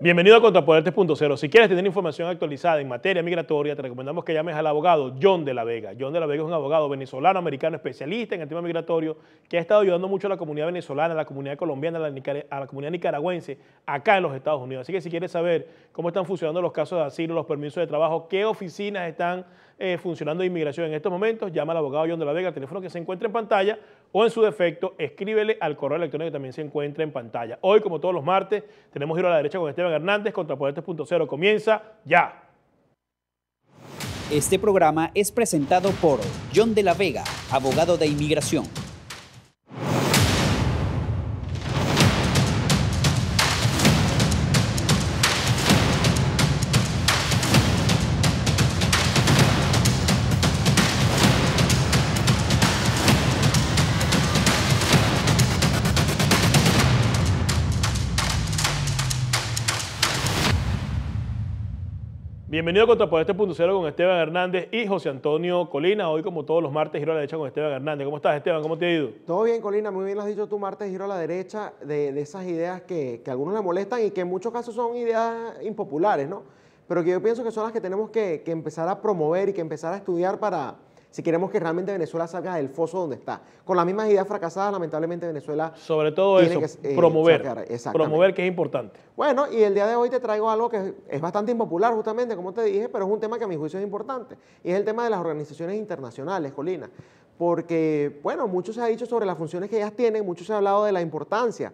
Bienvenido a Contrapoder 3.0. Si quieres tener información actualizada en materia migratoria, te recomendamos que llames al abogado John de la Vega. John de la Vega es un abogado venezolano-americano especialista en el tema migratorio que ha estado ayudando mucho a la comunidad venezolana, a la comunidad colombiana, a la, comunidad nicaragüense acá en los Estados Unidos. Así que si quieres saber cómo están funcionando los casos de asilo, los permisos de trabajo, qué oficinas están eh, funcionando de inmigración en estos momentos, llama al abogado John de la Vega al teléfono que se encuentra en pantalla o en su defecto, escríbele al correo electrónico que también se encuentra en pantalla. Hoy, como todos los martes, tenemos giro a la derecha con Esteban Hernández contra Poder 3.0. Comienza ya. Este programa es presentado por John de la Vega, abogado de inmigración Bienvenido a este Punto Cero con Esteban Hernández y José Antonio Colina. Hoy, como todos los martes, giro a la derecha con Esteban Hernández. ¿Cómo estás, Esteban? ¿Cómo te ha ido? Todo bien, Colina. Muy bien lo has dicho tú, martes, giro a la derecha de, esas ideas que, a algunos le molestan y que en muchos casos son ideas impopulares, ¿no? Pero que yo pienso que son las que tenemos que, que empezar a promover y que empezar a estudiar para, si queremos que realmente Venezuela salga del foso donde está. Con las mismas ideas fracasadas, lamentablemente Venezuela... Sobre todo eso, eh, promover, promover que es importante. Bueno, y el día de hoy te traigo algo que es bastante impopular justamente, como te dije, pero es un tema que a mi juicio es importante, y es el tema de las organizaciones internacionales, Colina, porque, bueno, mucho se ha dicho sobre las funciones que ellas tienen, mucho se ha hablado de la importancia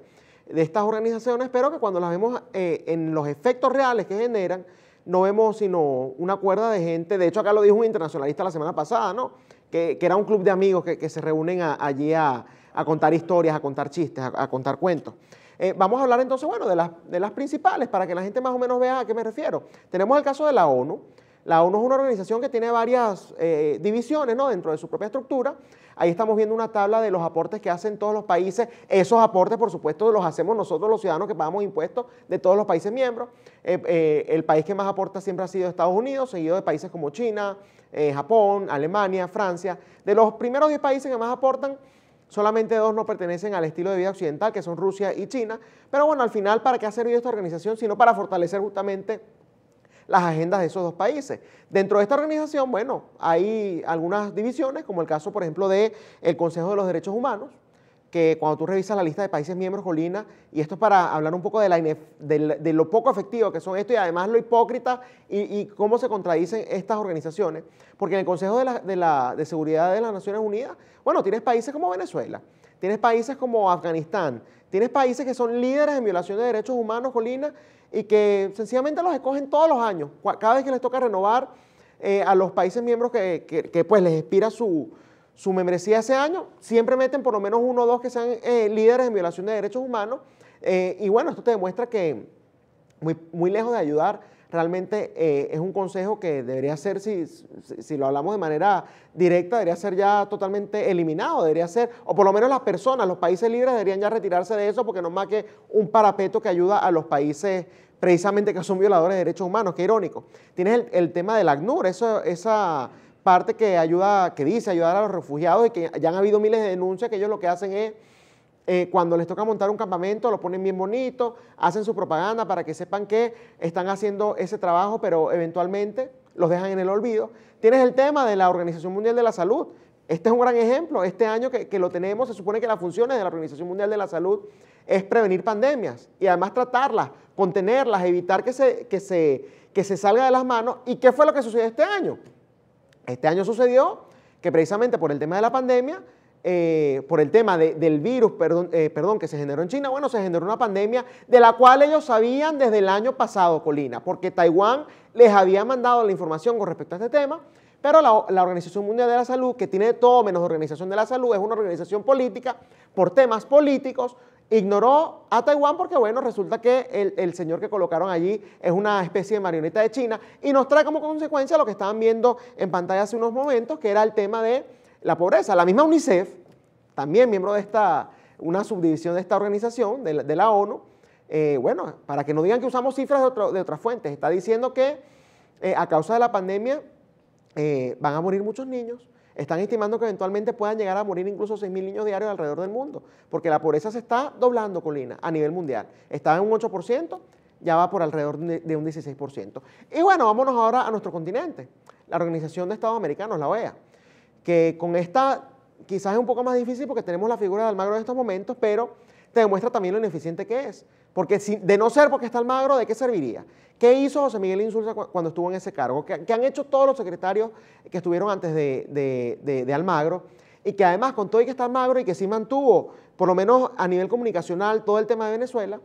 de estas organizaciones, pero que cuando las vemos eh, en los efectos reales que generan, no vemos sino una cuerda de gente, de hecho acá lo dijo un internacionalista la semana pasada, ¿no? Que, era un club de amigos que, se reúnen allí a, contar historias, a contar chistes, a, contar cuentos. Eh, vamos a hablar entonces, bueno, de de las principales para que la gente más o menos vea a qué me refiero. Tenemos el caso de la ONU, la ONU es una organización que tiene varias eh, divisiones ¿no? dentro de su propia estructura. Ahí estamos viendo una tabla de los aportes que hacen todos los países. Esos aportes, por supuesto, los hacemos nosotros los ciudadanos que pagamos impuestos de todos los países miembros. Eh, eh, el país que más aporta siempre ha sido Estados Unidos, seguido de países como China, Japón, Alemania, Francia. De los primeros 10 países que más aportan, Solamente dos no pertenecen al estilo de vida occidental, que son Rusia y China. Pero bueno, al final, ¿para qué ha servido esta organización? Sino para fortalecer justamente las agendas de esos dos países. Dentro de esta organización, bueno, hay algunas divisiones, como el caso, por ejemplo, del el Consejo de los Derechos Humanos, que cuando tú revisas la lista de países miembros, Colina, y esto es para hablar un poco de, la de, lo poco efectivo que son esto y además lo hipócrita y, cómo se contradicen estas organizaciones, porque en el Consejo de, de Seguridad de las Naciones Unidas, bueno, tienes países como Venezuela, tienes países como Afganistán, tienes países que son líderes en violación de derechos humanos, Colina, y que sencillamente los escogen todos los años, cada vez que les toca renovar eh, a los países miembros que, pues les expira su, membresía ese año, siempre meten por lo menos uno o dos que sean eh, líderes en violación de derechos humanos. Eh, y bueno, esto te demuestra que muy, muy lejos de ayudar, realmente es un consejo que debería ser, si, lo hablamos de manera directa, debería ser ya totalmente eliminado, debería ser, o por lo menos las personas, los países libres deberían ya retirarse de eso porque no más que un parapeto que ayuda a los países precisamente que son violadores de derechos humanos, qué irónico. Tienes el, tema del ACNUR, esa parte que ayuda, que dice ayudar a los refugiados y que ya han habido miles de denuncias que ellos lo que hacen es eh, cuando les toca montar un campamento, lo ponen bien bonito, hacen su propaganda para que sepan que están haciendo ese trabajo, pero eventualmente los dejan en el olvido. Tienes el tema de la Organización Mundial de la Salud, este es un gran ejemplo. Este año que, lo tenemos, se supone que las funciones de la Organización Mundial de la Salud es prevenir pandemias y además tratarlas, contenerlas, evitar que se, salga de las manos. ¿Y qué fue lo que sucedió este año? Este año sucedió que precisamente por el tema de la pandemia, eh, por el tema del virus, eh, perdón, que se generó en China, bueno, se generó una pandemia de la cual ellos sabían desde el año pasado, Colina, porque Taiwán les había mandado la información con respecto a este tema pero la, Organización Mundial de la Salud, que tiene todo menos Organización de la Salud, es una organización política por temas políticos, ignoró a Taiwán porque, bueno, resulta que el, señor que colocaron allí es una especie de marioneta de China y nos trae como consecuencia lo que estaban viendo en pantalla hace unos momentos, que era el tema de la pobreza. La misma UNICEF, también miembro de esta, una subdivisión de esta organización, de la, ONU, eh, bueno, para que no digan que usamos cifras de, otras fuentes, está diciendo que eh, a causa de la pandemia eh, van a morir muchos niños. Están estimando que eventualmente puedan llegar a morir incluso 6.000 niños diarios alrededor del mundo, porque la pobreza se está doblando, Colina, a nivel mundial. Estaba en un 8%, ya va por alrededor de un 16%. Y bueno, vámonos ahora a nuestro continente, la Organización de Estados Americanos, la OEA, que con esta quizás es un poco más difícil porque tenemos la figura de Almagro en estos momentos, pero demuestra también lo ineficiente que es. Porque si, de no ser porque está Almagro, ¿de qué serviría? ¿Qué hizo José Miguel Insulza cuando estuvo en ese cargo? ¿Qué, han hecho todos los secretarios que estuvieron antes de, Almagro? Y que además con todo y que está Almagro y que sí mantuvo, por lo menos a nivel comunicacional, todo el tema de Venezuela,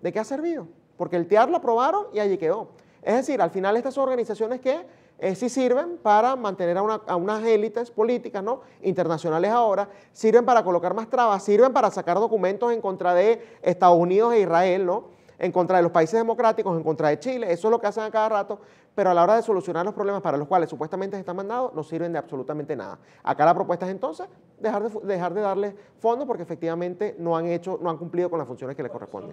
¿de qué ha servido? Porque el TEAR lo aprobaron y allí quedó. Es decir, al final estas organizaciones que es eh, sí sirven para mantener a, unas élites políticas ¿no? internacionales ahora, sirven para colocar más trabas, sirven para sacar documentos en contra de Estados Unidos e Israel, ¿no? en contra de los países democráticos, en contra de Chile, eso es lo que hacen a cada rato, pero a la hora de solucionar los problemas para los cuales supuestamente se están mandados, no sirven de absolutamente nada. Acá la propuesta es entonces dejar de, dejar de darles fondos porque efectivamente no han, hecho, no han cumplido con las funciones que les corresponden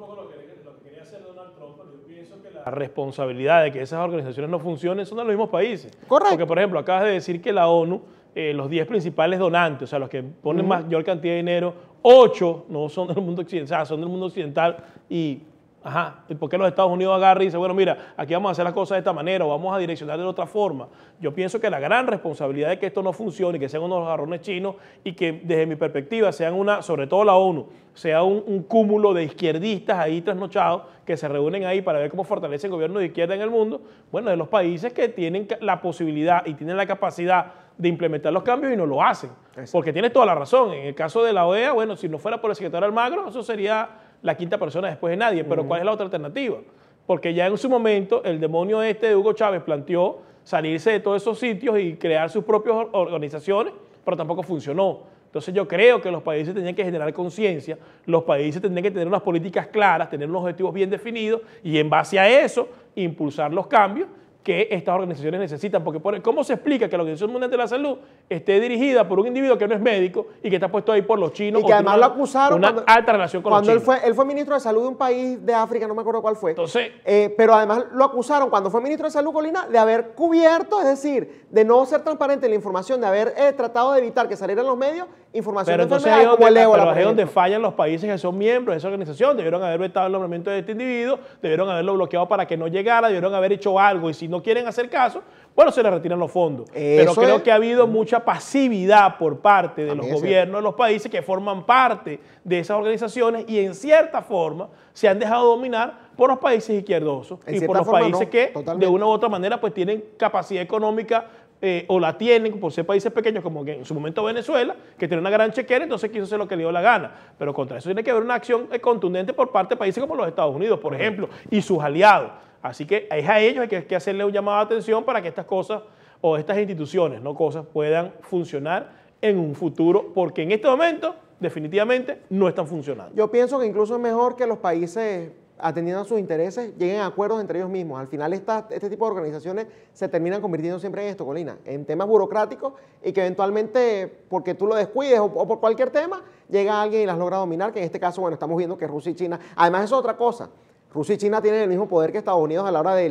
la responsabilidad de que esas organizaciones no funcionen son de los mismos países. Correcto. Porque, por ejemplo, acabas de decir que la ONU, eh, los 10 principales donantes, o sea, los que ponen mayor cantidad de dinero, 8 no son del mundo occidental, son del mundo occidental y Ajá, ¿por qué los Estados Unidos agarran y dice, bueno, mira, aquí vamos a hacer las cosas de esta manera o vamos a direccionar de otra forma? Yo pienso que la gran responsabilidad de que esto no funcione, y que sean unos jarrones chinos y que desde mi perspectiva sean una, sobre todo la ONU, sea un, cúmulo de izquierdistas ahí trasnochados que se reúnen ahí para ver cómo fortalecen el gobierno de izquierda en el mundo, bueno, de los países que tienen la posibilidad y tienen la capacidad de implementar los cambios y no lo hacen. Porque tienes toda la razón. En el caso de la OEA, bueno, si no fuera por el secretario Almagro, eso sería la quinta persona después de nadie. Pero ¿cuál es la otra alternativa? Porque ya en su momento el demonio este de Hugo Chávez planteó salirse de todos esos sitios y crear sus propias organizaciones, pero tampoco funcionó. Entonces yo creo que los países tenían que generar conciencia, los países tenían que tener unas políticas claras, tener unos objetivos bien definidos y en base a eso impulsar los cambios que estas organizaciones necesitan. Porque ¿cómo se explica que la Organización Mundial de la Salud esté dirigida por un individuo que no es médico y que está puesto ahí por los chinos? Y que además lo acusaron. Una cuando, alta relación con cuando Él fue, él fue ministro de Salud de un país de África, no me acuerdo cuál fue. Entonces. Eh, pero además lo acusaron cuando fue ministro de Salud, Colina, de haber cubierto, es decir, de no ser transparente la información, de haber eh, tratado de evitar que salieran los medios información pero entonces hay donde, pero es donde fallan los países que son miembros de esa organización. Debieron haber vetado el nombramiento de este individuo, debieron haberlo bloqueado para que no llegara, debieron haber hecho algo. Y si no quieren hacer caso, bueno, se les retiran los fondos. pero creo que ha habido mucha pasividad por parte de los gobiernos de los países que forman parte de esas organizaciones y en cierta forma se han dejado dominar por los países izquierdosos y por los países que de una u otra manera pues tienen capacidad económica eh, o la tienen por ser países pequeños, como en su momento Venezuela, que tiene una gran chequera, entonces quiso hacer lo que le dio la gana. Pero contra eso tiene que haber una acción eh, contundente por parte de países como los Estados Unidos, por ejemplo, y sus aliados. Así que es a ellos que, hay que hacerle un llamado de atención para que estas cosas o estas instituciones, no cosas, puedan funcionar en un futuro, porque en este momento definitivamente no están funcionando. Yo pienso que incluso es mejor que los países atendiendo a sus intereses, lleguen a acuerdos entre ellos mismos. Al final este tipo de organizaciones se terminan convirtiendo siempre en esto, Colina, en temas burocráticos y que eventualmente, porque tú lo descuides o, por cualquier tema, llega alguien y las logra dominar, que en este caso, bueno, estamos viendo que Rusia y China, además eso es otra cosa, Rusia y China tienen el mismo poder que Estados Unidos a la hora de,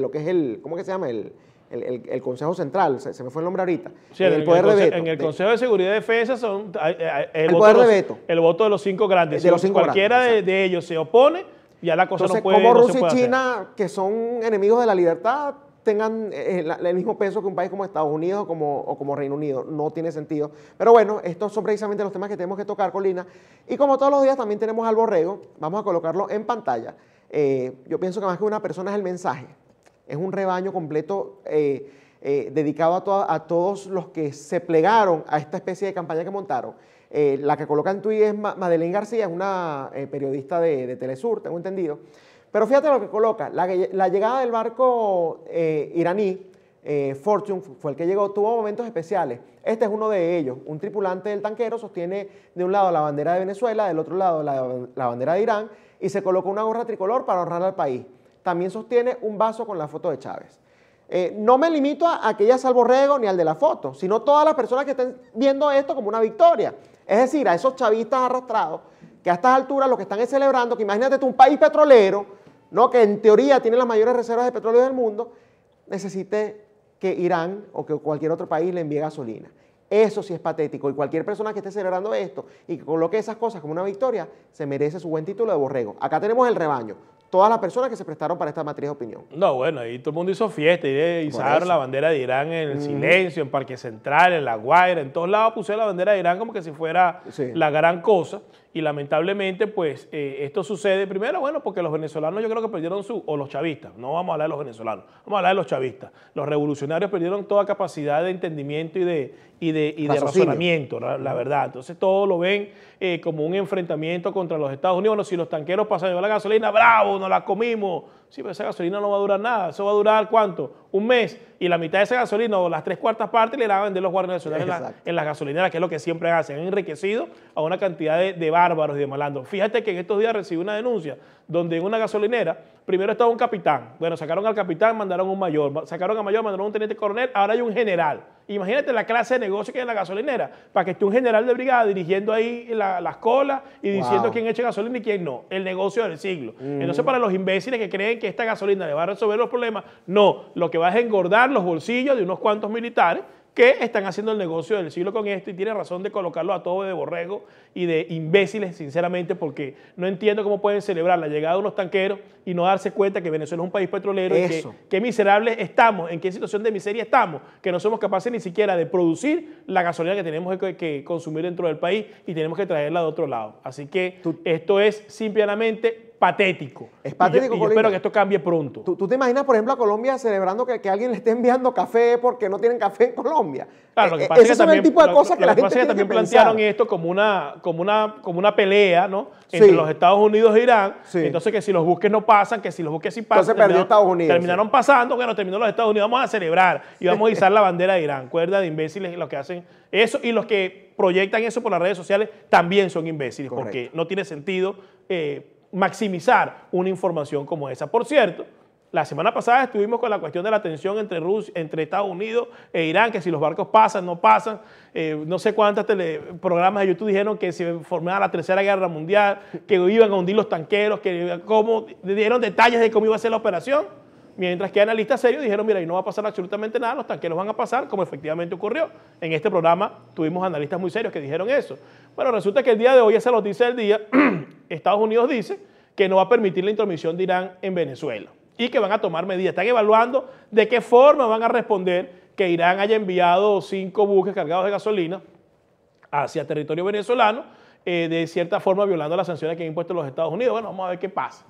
lo que es el, ¿cómo que se llama? El, Consejo Central, se, me fue el nombre ahorita. Sí, en el, poder de veto. En el Consejo de Seguridad y Defensa son el, voto poder de el voto de los cinco grandes. si cualquiera de ellos se opone, la cosa Entonces, no como Rusia y China, que son enemigos de la libertad, tengan eh, el, mismo peso que un país como Estados Unidos o como Reino Unido. No tiene sentido. Pero bueno, estos son precisamente los temas que tenemos que tocar, Colina. Y como todos los días también tenemos al borrego, vamos a colocarlo en pantalla. Eh, yo pienso que más que una persona es el mensaje. Es un rebaño completo eh, eh, dedicado a, todos los que se plegaron a esta especie de campaña que montaron. Eh, la que coloca en Twitter es Madeleine García, es una eh, periodista de, Telesur, tengo entendido. Pero fíjate lo que coloca, la, llegada del barco iraní, Fortune, fue el que llegó, tuvo momentos especiales. Este es uno de ellos. Un tripulante del tanquero sostiene de un lado la bandera de Venezuela, del otro lado la, bandera de Irán, y se colocó una gorra tricolor para honrar al país. También sostiene un vaso con la foto de Chávez. Eh, no me limito a, aquellas que borrego ni al de la foto, sino a todas las personas que estén viendo esto como una victoria. Es decir, a esos chavistas arrastrados que a estas alturas lo que están es celebrando, que imagínate tú un país petrolero, ¿no? que en teoría tiene las mayores reservas de petróleo del mundo, necesite que Irán o que cualquier otro país le envíe gasolina. Eso sí es patético y cualquier persona que esté celebrando esto y que coloque esas cosas como una victoria se merece su buen título de borrego. Acá tenemos el rebaño, todas las personas que se prestaron para esta matriz de opinión. No, bueno, ahí todo el mundo hizo fiesta, y sacaron la bandera de Irán en el mm. silencio, en Parque Central, en La Guaira, en todos lados puse la bandera de Irán como que si fuera la gran cosa. Y lamentablemente, pues eh, esto sucede primero, bueno, porque los venezolanos yo creo que perdieron su, o los chavistas, no vamos a hablar de los venezolanos, vamos a hablar de los chavistas. Los revolucionarios perdieron toda capacidad de entendimiento y de, y de, y de razonamiento, la, verdad. Entonces todo lo ven eh, como un enfrentamiento contra los Estados Unidos. Bueno, si los tanqueros pasan a la gasolina, bravo, no la comimos Sí, pero esa gasolina no va a durar nada. ¿Eso va a durar cuánto? Un mes. Y la mitad de esa gasolina o las tres cuartas partes le la van a vender los guardias nacionales en, las gasolineras, que es lo que siempre hacen. Han enriquecido a una cantidad de, de bárbaros y de malandros. Fíjate que en estos días recibí una denuncia donde en una gasolinera primero estaba un capitán. Bueno, sacaron al capitán, mandaron a un mayor, sacaron a mayor, mandaron un teniente coronel, ahora hay un general. Imagínate la clase de negocio que hay en la gasolinera, para que esté un general de brigada dirigiendo ahí las colas y diciendo quién echa gasolina y quién no. El negocio del siglo. Mm. Entonces, para los imbéciles que creen que esta gasolina le va a resolver los problemas, no. Lo que va es engordar los bolsillos de unos cuantos militares que están haciendo el negocio del siglo con esto y tiene razón de colocarlo a todo de borrego y de imbéciles, sinceramente, porque no entiendo cómo pueden celebrar la llegada de unos tanqueros y no darse cuenta que Venezuela es un país petrolero y que, que miserables estamos, en qué situación de miseria estamos, que no somos capaces ni siquiera de producir la gasolina que tenemos que, consumir dentro del país y tenemos que traerla de otro lado. Así que esto es simplemente patético. Es patético, y yo, espero que esto cambie pronto. ¿Tú, te imaginas, por ejemplo, a Colombia celebrando que, alguien le esté enviando café porque no tienen café en Colombia? Claro, eh, eh, que es también, el tipo de cosas que la gente también plantearon esto como una, como una, como una pelea, ¿no? Entre los Estados Unidos e Irán. Entonces, que si los buques no pasan, que si los buques sí pasan. Entonces Estados Unidos. Terminaron pasando, bueno, terminó los Estados Unidos. Vamos a celebrar y vamos a izar la bandera de Irán. Cuerda de imbéciles los que hacen eso y los que proyectan eso por las redes sociales también son imbéciles, porque no tiene sentido. Eh, maximizar una información como esa. Por cierto, la semana pasada estuvimos con la cuestión de la tensión entre, Rusia, entre Estados Unidos e Irán, que si los barcos pasan, no pasan. Eh, no sé cuántos programas de YouTube dijeron que se formaba la Tercera Guerra Mundial, que iban a hundir los tanqueros, que cómo, dieron detalles de cómo iba a ser la operación mientras que analistas serios dijeron, mira, ahí no va a pasar absolutamente nada, los tanqueros van a pasar, como efectivamente ocurrió. En este programa tuvimos analistas muy serios que dijeron eso. Bueno, resulta que el día de hoy, esa noticia del día, Estados Unidos dice que no va a permitir la intromisión de Irán en Venezuela y que van a tomar medidas. Están evaluando de qué forma van a responder que Irán haya enviado cinco buques cargados de gasolina hacia territorio venezolano, eh, de cierta forma violando las sanciones que han impuesto los Estados Unidos. Bueno, vamos a ver qué pasa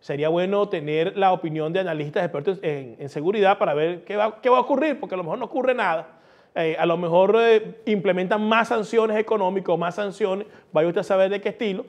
sería bueno tener la opinión de analistas expertos en, seguridad para ver qué va, qué va, a ocurrir, porque a lo mejor no ocurre nada. Eh, a lo mejor eh, implementan más sanciones económicas, más sanciones, vaya usted a saber de qué estilo,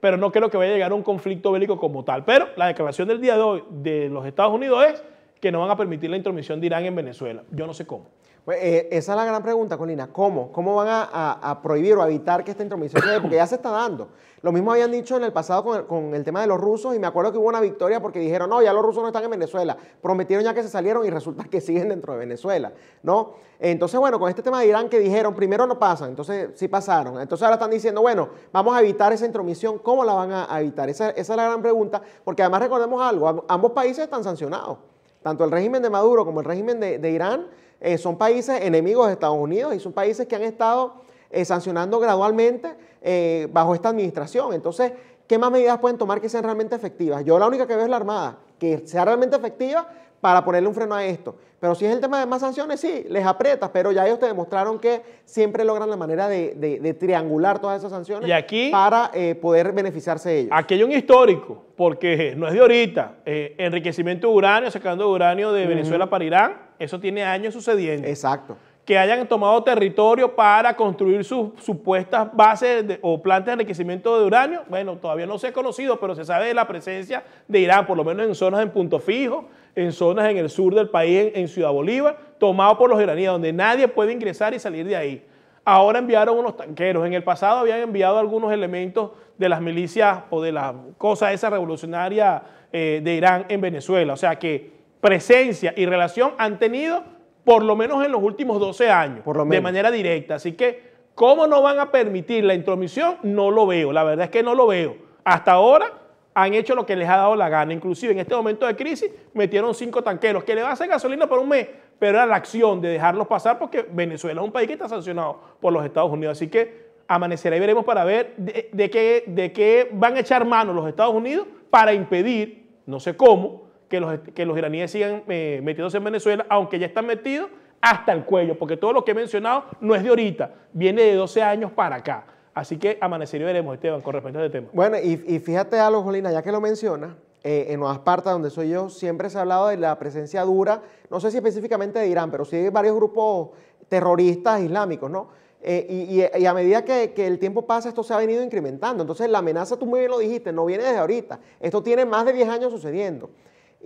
pero no creo que vaya a llegar a un conflicto bélico como tal. Pero la declaración del día de hoy de los Estados Unidos es que no van a permitir la intromisión de Irán en Venezuela. Yo no sé cómo. Pues, eh, esa es la gran pregunta, Colina. ¿Cómo? ¿Cómo van a, prohibir o evitar que esta intromisión se dé? Porque ya se está dando. Lo mismo habían dicho en el pasado con el, tema de los rusos y me acuerdo que hubo una victoria porque dijeron, no, ya los rusos no están en Venezuela. Prometieron ya que se salieron y resulta que siguen dentro de Venezuela, ¿no? Entonces, bueno, con este tema de Irán que dijeron, primero no pasan, entonces sí pasaron. Entonces ahora están diciendo, bueno, vamos a evitar esa intromisión. ¿Cómo la van a, evitar? Esa, esa es la gran pregunta porque además recordemos algo, ambos países están sancionados. Tanto el régimen de Maduro como el régimen de, Irán eh, son países enemigos de Estados Unidos y son países que han estado eh, sancionando gradualmente eh, bajo esta administración. Entonces, ¿qué más medidas pueden tomar que sean realmente efectivas? Yo la única que veo es la Armada, que sea realmente efectiva, para ponerle un freno a esto. Pero si es el tema de más sanciones, sí, les aprietas, pero ya ellos te demostraron que siempre logran la manera de, triangular todas esas sanciones y aquí, para eh, poder beneficiarse de ellos. Aquí hay un histórico, porque no es de ahorita. Eh, enriquecimiento de uranio, sacando uranio de Venezuela para Irán, eso tiene años sucediendo. Exacto que hayan tomado territorio para construir sus supuestas bases o plantas de enriquecimiento de uranio, bueno, todavía no se ha conocido, pero se sabe de la presencia de Irán, por lo menos en zonas en punto fijo, en zonas en el sur del país, en Ciudad Bolívar, tomado por los iraníes, donde nadie puede ingresar y salir de ahí. Ahora enviaron unos tanqueros. En el pasado habían enviado algunos elementos de las milicias o de las cosas esa revolucionaria eh, de Irán en Venezuela. O sea que presencia y relación han tenido por lo menos en los últimos 12 años, de manera directa. Así que, ¿cómo no van a permitir la intromisión? No lo veo. La verdad es que no lo veo. Hasta ahora han hecho lo que les ha dado la gana. Inclusive en este momento de crisis metieron cinco tanqueros que le van a hacer gasolina por un mes, pero era la acción de dejarlos pasar porque Venezuela es un país que está sancionado por los Estados Unidos. Así que amanecerá y veremos para ver de, qué, de qué van a echar mano los Estados Unidos para impedir, no sé cómo, que los, que los iraníes sigan metidos eh, metiéndose en Venezuela, aunque ya están metidos hasta el cuello, porque todo lo que he mencionado no es de ahorita, viene de 12 años para acá. Así que amanecer y veremos, Esteban, con respecto a este tema. Bueno, y, fíjate algo, Jolina, ya que lo menciona, eh, en Nueva Esparta, donde soy yo, siempre se ha hablado de la presencia dura, no sé si específicamente de Irán, pero sí de varios grupos terroristas islámicos, ¿no? Eh, y, a medida que, que, el tiempo pasa, esto se ha venido incrementando. Entonces, la amenaza, tú muy bien lo dijiste, no viene desde ahorita. Esto tiene más de 10 años sucediendo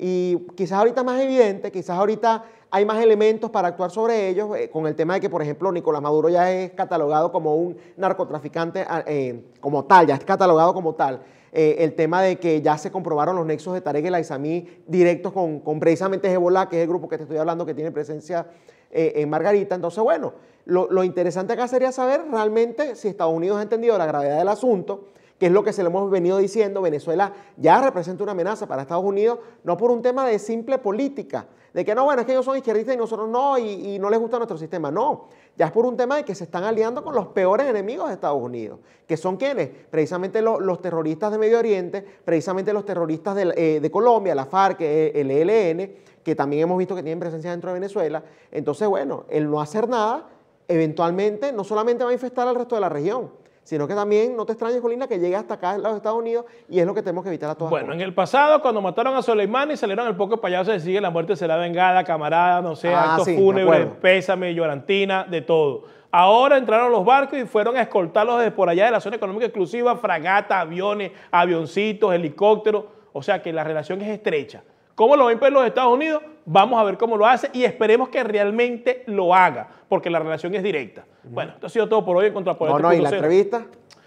y quizás ahorita más evidente, quizás ahorita hay más elementos para actuar sobre ellos, eh, con el tema de que, por ejemplo, Nicolás Maduro ya es catalogado como un narcotraficante ah, eh, como tal, ya es catalogado como tal. Eh, el tema de que ya se comprobaron los nexos de Tarek el Aizamí directos con, precisamente Hezbollah, que es el grupo que te estoy hablando que tiene presencia en Margarita. Entonces, bueno, lo, lo interesante acá sería saber realmente si Estados Unidos ha entendido la gravedad del asunto, que es lo que se le hemos venido diciendo, Venezuela ya representa una amenaza para Estados Unidos, no por un tema de simple política, de que no, bueno, es que ellos son izquierdistas y nosotros no, y, no les gusta nuestro sistema, no, ya es por un tema de que se están aliando con los peores enemigos de Estados Unidos, que son quienes, precisamente los, terroristas de Medio Oriente, precisamente los terroristas de, eh, de Colombia, la FARC, eh, el ELN, que también hemos visto que tienen presencia dentro de Venezuela. Entonces, bueno, el no hacer nada eventualmente no solamente va a infestar al resto de la región, sino que también no te extrañes, Colina, que llegue hasta acá en los Estados Unidos y es lo que tenemos que evitar a todas Bueno, en el pasado, cuando mataron a Soleimani, salieron el poco payaso de sigue la muerte será vengada, camarada, no sé, estos ah, actos pésame, llorantina, de todo. Ahora entraron los barcos y fueron a escoltarlos desde por allá de la zona económica exclusiva, fragata, aviones, avioncitos, helicópteros. O sea que la relación es estrecha. ¿Cómo lo ven pues, los Estados Unidos? Vamos a ver cómo lo hace y esperemos que realmente lo haga, porque la relación es directa. Bueno, esto ha sido todo por hoy en Contrapoder. No, este no, y la entrevista.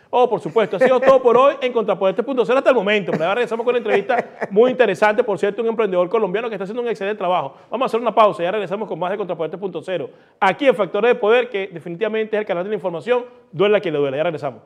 Oh, por supuesto, ha sido todo por hoy en Contrapoder 3.0 este hasta el momento. Pero ahora regresamos con una entrevista muy interesante, por cierto, un emprendedor colombiano que está haciendo un excelente trabajo. Vamos a hacer una pausa y ya regresamos con más de Contrapoder 3.0. Este aquí en Factores de Poder, que definitivamente es el canal de la información, duela quien le duela. Ya regresamos.